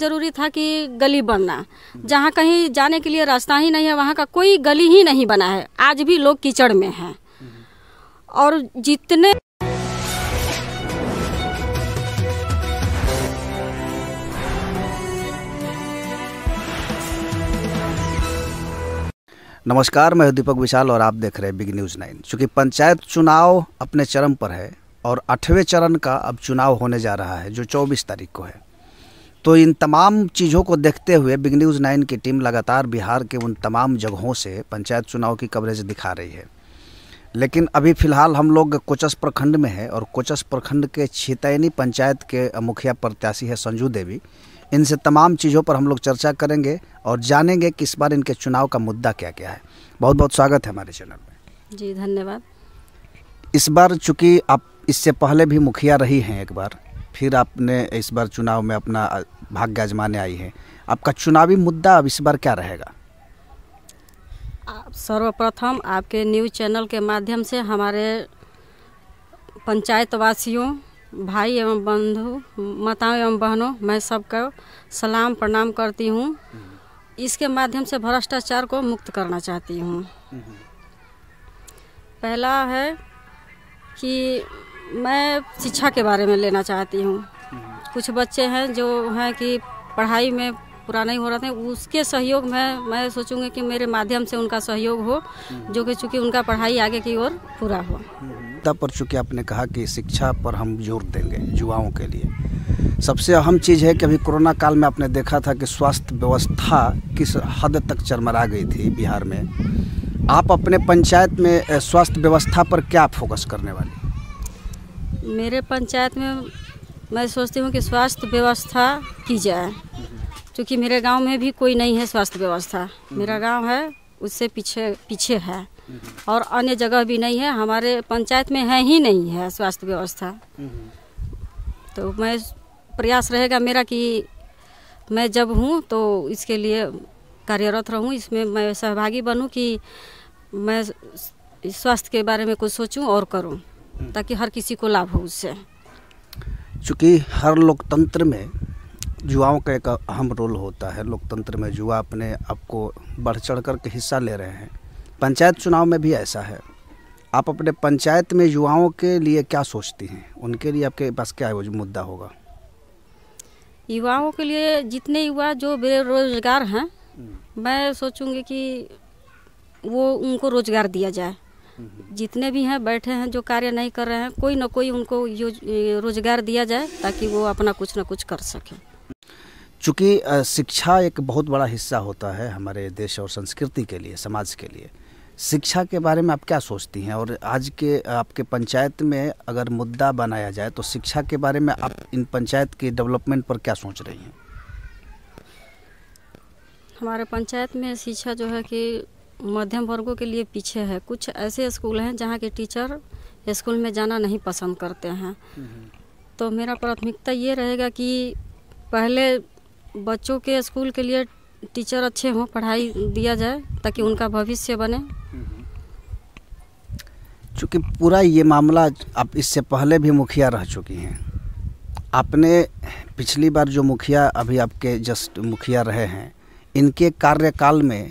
ज़रूरी था कि गली बनना जहाँ कहीं जाने के लिए रास्ता ही नहीं है वहाँ का कोई गली ही नहीं बना है आज भी लोग कीचड़ में हैं और जितने नमस्कार मैं दीपक विशाल और आप देख रहे हैं बिग न्यूज़ नाइन चूंकि पंचायत चुनाव अपने चरम पर है और आठवें चरण का अब चुनाव होने जा रहा है जो 24 तारीख को है तो इन तमाम चीज़ों को देखते हुए बिग न्यूज़ नाइन की टीम लगातार बिहार के उन तमाम जगहों से पंचायत चुनाव की कवरेज दिखा रही है लेकिन अभी फ़िलहाल हम लोग कोचस प्रखंड में हैं और कोचस प्रखंड के छितैनी पंचायत के मुखिया प्रत्याशी है संजू देवी इनसे तमाम चीज़ों पर हम लोग चर्चा करेंगे और जानेंगे कि इस बार इनके चुनाव का मुद्दा क्या क्या है बहुत बहुत स्वागत है हमारे चैनल में जी धन्यवाद इस बार चूँकि आप इससे पहले भी मुखिया रही हैं एक बार फिर आपने इस बार चुनाव में अपना भाग्य आजमाने आई है आपका चुनावी मुद्दा अब इस बार क्या रहेगा सर्वप्रथम आपके न्यूज़ चैनल के माध्यम से हमारे पंचायतवासियों भाई एवं बंधु माताओं एवं बहनों मैं सबका सलाम प्रणाम करती हूँ इसके माध्यम से भ्रष्टाचार को मुक्त करना चाहती हूँ हम्म। पहला है कि मैं शिक्षा के बारे में लेना चाहती हूँ कुछ बच्चे हैं जो हैं कि पढ़ाई में पूरा नहीं हो रहा था उसके सहयोग में मैं सोचूंगी कि मेरे माध्यम से उनका सहयोग हो जो कि चूँकि उनका पढ़ाई आगे की ओर पूरा हो पर चूँकि आपने कहा कि शिक्षा पर हम जोर देंगे युवाओं के लिए सबसे अहम चीज़ है कि अभी कोरोना काल में आपने देखा था कि स्वास्थ्य व्यवस्था किस हद तक चरमरा गई थी बिहार में आप अपने पंचायत में स्वास्थ्य व्यवस्था पर क्या फोकस करने वाले मेरे पंचायत में मैं सोचती हूँ कि स्वास्थ्य व्यवस्था की जाए क्योंकि मेरे गांव में भी कोई नहीं है स्वास्थ्य व्यवस्था मेरा गांव है उससे पीछे पीछे है और अन्य जगह भी नहीं है हमारे पंचायत में है ही नहीं है स्वास्थ्य व्यवस्था तो मैं प्रयास रहेगा मेरा कि मैं जब हूँ तो इसके लिए कार्यरत रहूँ इसमें मैं सहभागी बनूँ कि मैं स्वास्थ्य के बारे में कुछ सोचूं और करूं हम्म। ताकि हर किसी को लाभ हो उससे चूँकि हर लोकतंत्र में युवाओं का एक अहम रोल होता है लोकतंत्र में युवा अपने आप को बढ़ चढ़ कर के हिस्सा ले रहे हैं पंचायत चुनाव में भी ऐसा है आप अपने पंचायत में युवाओं के लिए क्या सोचती हैं उनके लिए आपके पास क्या मुद्दा होगा युवाओं के लिए जितने युवा जो बेरोजगार हैं हम्म। मैं सोचूंगी कि वो उनको रोज़गार दिया जाए जितने भी हैं बैठे हैं जो कार्य नहीं कर रहे हैं कोई ना कोई उनको रोजगार दिया जाए ताकि वो अपना कुछ ना कुछ कर सकें चूँकि शिक्षा एक बहुत बड़ा हिस्सा होता है हमारे देश और संस्कृति के लिए समाज के लिए शिक्षा के बारे में आप क्या सोचती हैं और आज के आपके पंचायत में अगर मुद्दा बनाया जाए तो शिक्षा के बारे में आप इन पंचायत के डेवलपमेंट पर क्या सोच रही हैं हमारे पंचायत में शिक्षा जो है कि मध्यम वर्गों के लिए पीछे है कुछ ऐसे स्कूल हैं जहाँ के टीचर स्कूल में जाना नहीं पसंद करते हैं तो मेरा प्राथमिकता ये रहेगा कि पहले बच्चों के स्कूल के लिए टीचर अच्छे हों पढ़ाई दिया जाए ताकि उनका भविष्य बने चूँकि पूरा ये मामला आप इससे पहले भी मुखिया रह चुकी हैं आपने पिछली बार जो मुखिया अभी आपके जस्ट मुखिया रहे हैं इनके कार्यकाल में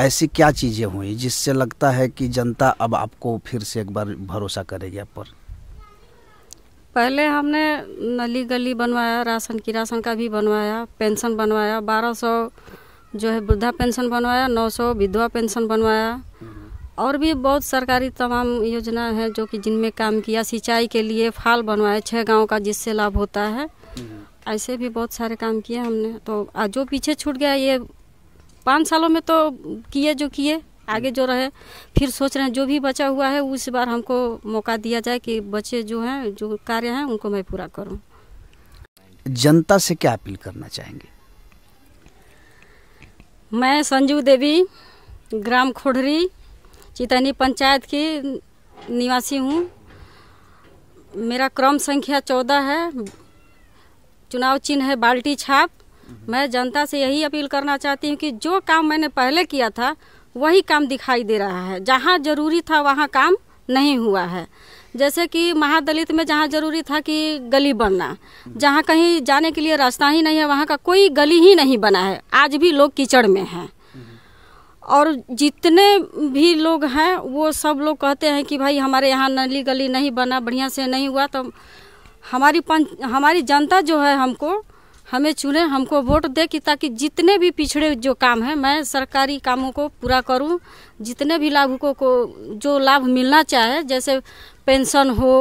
ऐसी क्या चीज़ें हुई जिससे लगता है कि जनता अब आपको फिर से एक बार भरोसा करेगी आप पर पहले हमने नली गली बनवाया राशन की राशन का भी बनवाया पेंशन बनवाया बारह सौ जो है वृद्धा पेंशन बनवाया नौ सौ विधवा पेंशन बनवाया और भी बहुत सरकारी तमाम योजना है जो कि जिनमें काम किया सिंचाई के लिए फाल बनवाए छः गांव का जिससे लाभ होता है हम्म। ऐसे भी बहुत सारे काम किए हमने तो आज जो पीछे छूट गया ये पाँच सालों में तो किए जो किए आगे जो रहे फिर सोच रहे हैं जो भी बचा हुआ है उस बार हमको मौका दिया जाए कि बच्चे जो हैं जो कार्य हैं उनको मैं पूरा करूं जनता से क्या अपील करना चाहेंगे मैं संजू देवी ग्राम खोडरी चितनी पंचायत की निवासी हूँ मेरा क्रम संख्या चौदह है चुनाव चिन्ह है बाल्टी छाप मैं जनता से यही अपील करना चाहती हूँ कि जो काम मैंने पहले किया था वही काम दिखाई दे रहा है जहाँ जरूरी था वहाँ काम नहीं हुआ है जैसे कि महादलित में जहाँ जरूरी था कि गली बनना जहाँ कहीं जाने के लिए रास्ता ही नहीं है वहाँ का कोई गली ही नहीं बना है आज भी लोग कीचड़ में हैं और जितने भी लोग हैं वो सब लोग कहते हैं कि भाई हमारे यहाँ नली गली नहीं बना बढ़िया से नहीं हुआ तो हमारी पंच हमारी जनता जो है हमको हमें चुने हमको वोट दे कि ताकि जितने भी पिछड़े जो काम है मैं सरकारी कामों को पूरा करूं जितने भी लाभुकों को जो लाभ मिलना चाहे जैसे पेंशन हो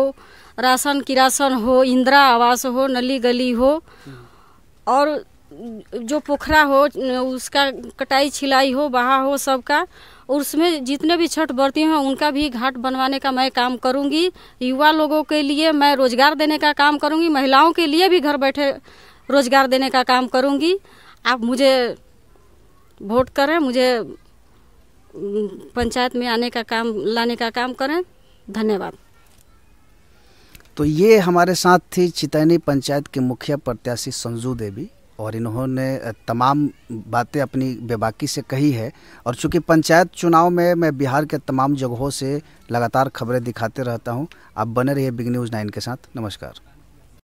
राशन किरासन हो इंदिरा आवास हो नली गली हो और जो पोखरा हो उसका कटाई छिलाई हो बहा हो सबका और उसमें जितने भी छठ बर्ती हैं उनका भी घाट बनवाने का मैं काम करूंगी युवा लोगों के लिए मैं रोजगार देने का काम करूंगी महिलाओं के लिए भी घर बैठे रोजगार देने का काम करूँगी आप मुझे वोट करें मुझे पंचायत में आने का काम लाने का काम करें धन्यवाद तो ये हमारे साथ थी चितैनी पंचायत के मुखिया प्रत्याशी संजू देवी और इन्होंने तमाम बातें अपनी बेबाकी से कही है और चूंकि पंचायत चुनाव में मैं बिहार के तमाम जगहों से लगातार खबरें दिखाते रहता हूं आप बने रहिए बिग न्यूज़ नाइन के साथ नमस्कार